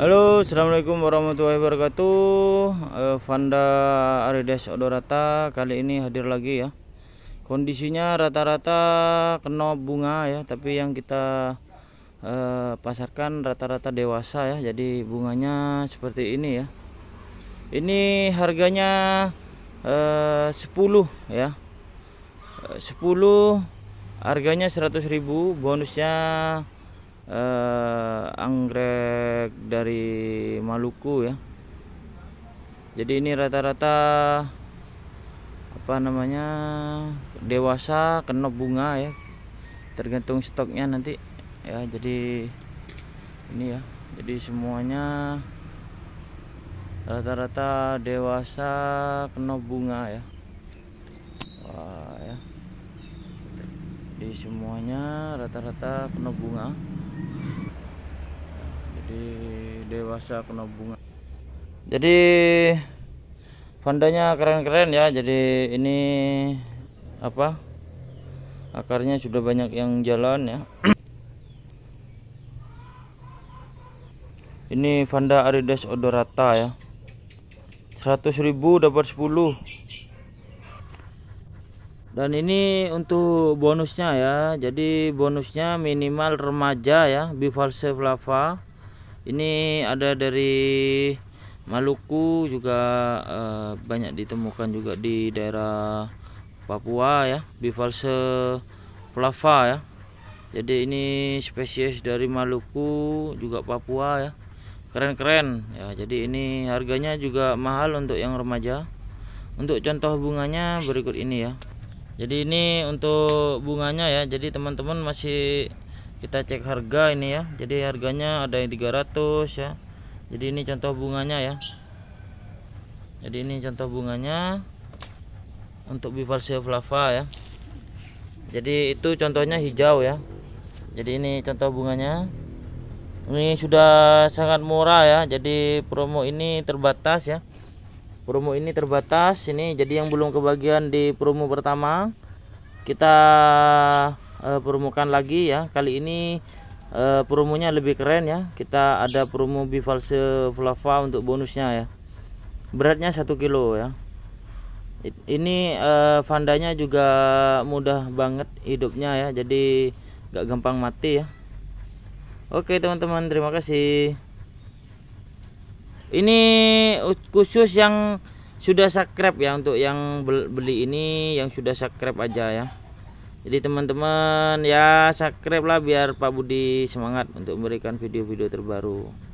Halo, assalamualaikum warahmatullahi wabarakatuh. Uh, Vanda Arides Odorata kali ini hadir lagi ya. Kondisinya rata-rata kena bunga ya, tapi yang kita uh, pasarkan rata-rata dewasa ya. Jadi bunganya seperti ini ya. Ini harganya eh, uh, 10 ya. 10 harganya 100.000, bonusnya eh anggrek dari Maluku ya jadi ini rata-rata apa namanya dewasa kena bunga ya tergantung stoknya nanti ya jadi ini ya jadi semuanya rata-rata dewasa kena bunga ya wah ya jadi semuanya rata-rata kena bunga di dewasa kena bunga jadi pandanya keren-keren ya jadi ini apa akarnya sudah banyak yang jalan ya ini Vanda Arides odorata ya 100.000 dapat 10 dan ini untuk bonusnya ya jadi bonusnya minimal remaja ya bivalse flava ini ada dari Maluku juga uh, banyak ditemukan juga di daerah Papua ya bivalse plava ya jadi ini spesies dari Maluku juga Papua ya keren-keren ya jadi ini harganya juga mahal untuk yang remaja untuk contoh bunganya berikut ini ya jadi ini untuk bunganya ya jadi teman-teman masih kita cek harga ini ya jadi harganya ada yang 300 ya jadi ini contoh bunganya ya jadi ini contoh bunganya untuk bivalsia flava ya jadi itu contohnya hijau ya jadi ini contoh bunganya ini sudah sangat murah ya jadi promo ini terbatas ya promo ini terbatas ini jadi yang belum kebagian di promo pertama kita e, perumukan lagi ya kali ini uh, eh, perumunya lebih keren ya kita ada perumu bivalse flava untuk bonusnya ya beratnya 1 kilo ya ini uh, vandanya juga mudah banget hidupnya ya jadi gak gampang mati ya oke teman-teman terima kasih ini khusus yang sudah subscribe ya untuk yang beli ini yang sudah subscribe aja ya jadi teman-teman ya subscribe lah biar Pak Budi semangat untuk memberikan video-video terbaru